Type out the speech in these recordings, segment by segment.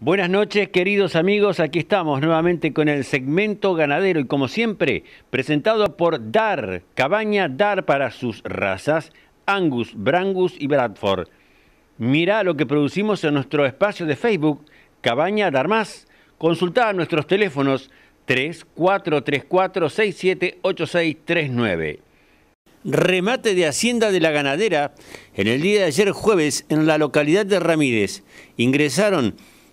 Buenas noches, queridos amigos. Aquí estamos nuevamente con el segmento ganadero y como siempre, presentado por DAR, cabaña DAR para sus razas, Angus, Brangus y Bradford. Mira lo que producimos en nuestro espacio de Facebook, Cabaña DAR Más. Consultá a nuestros teléfonos 3434-678639. Remate de Hacienda de la Ganadera en el día de ayer jueves en la localidad de Ramírez. Ingresaron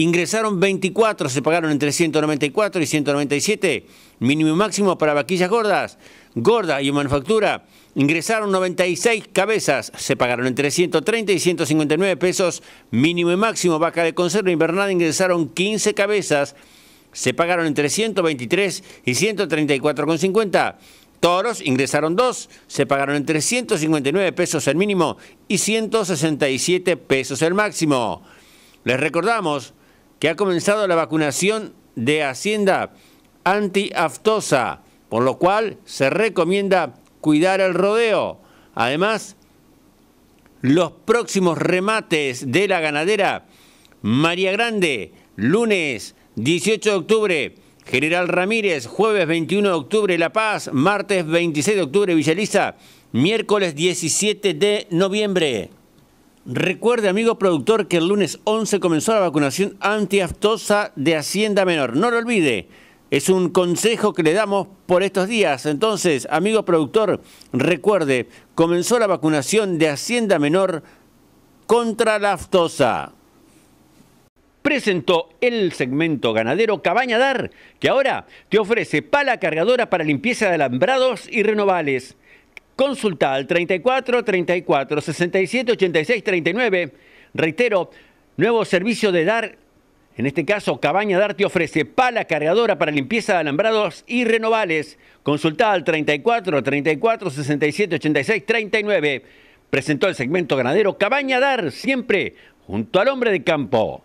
Ingresaron 24, se pagaron entre 194 y 197, mínimo y máximo para vaquillas gordas, gorda y manufactura. Ingresaron 96 cabezas, se pagaron entre 130 y 159 pesos, mínimo y máximo. Vaca de conserva invernada ingresaron 15 cabezas, se pagaron entre 123 y 134,50. Toros ingresaron 2, se pagaron entre 159 pesos el mínimo y 167 pesos el máximo. Les recordamos que ha comenzado la vacunación de Hacienda anti-aftosa, por lo cual se recomienda cuidar el rodeo. Además, los próximos remates de la ganadera María Grande, lunes 18 de octubre, General Ramírez, jueves 21 de octubre La Paz, martes 26 de octubre Villaliza, miércoles 17 de noviembre. Recuerde, amigo productor, que el lunes 11 comenzó la vacunación antiaftosa de Hacienda Menor. No lo olvide. Es un consejo que le damos por estos días. Entonces, amigo productor, recuerde, comenzó la vacunación de Hacienda Menor contra la aftosa. Presentó el segmento ganadero Cabañadar, Dar, que ahora te ofrece pala cargadora para limpieza de alambrados y renovales Consulta al 34 34 67 86 39. Reitero, nuevo servicio de DAR, en este caso Cabaña DAR te ofrece pala cargadora para limpieza de alambrados y renovables. Consulta al 34 34 67 86 39. Presentó el segmento ganadero Cabaña DAR, siempre junto al hombre de campo.